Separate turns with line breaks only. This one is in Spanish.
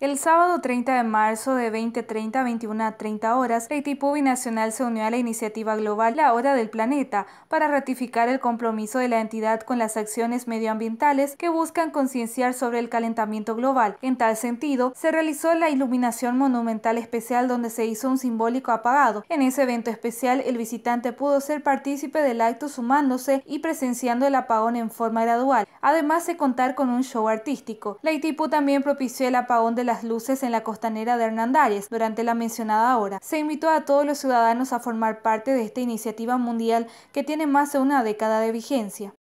El sábado 30 de marzo de 20.30 a 21.30 horas, la binacional se unió a la iniciativa global La Hora del Planeta para ratificar el compromiso de la entidad con las acciones medioambientales que buscan concienciar sobre el calentamiento global. En tal sentido, se realizó la iluminación monumental especial donde se hizo un simbólico apagado. En ese evento especial, el visitante pudo ser partícipe del acto sumándose y presenciando el apagón en forma gradual, además de contar con un show artístico. La Itipu también propició el apagón del las luces en la costanera de Hernandarias durante la mencionada hora. Se invitó a todos los ciudadanos a formar parte de esta iniciativa mundial que tiene más de una década de vigencia.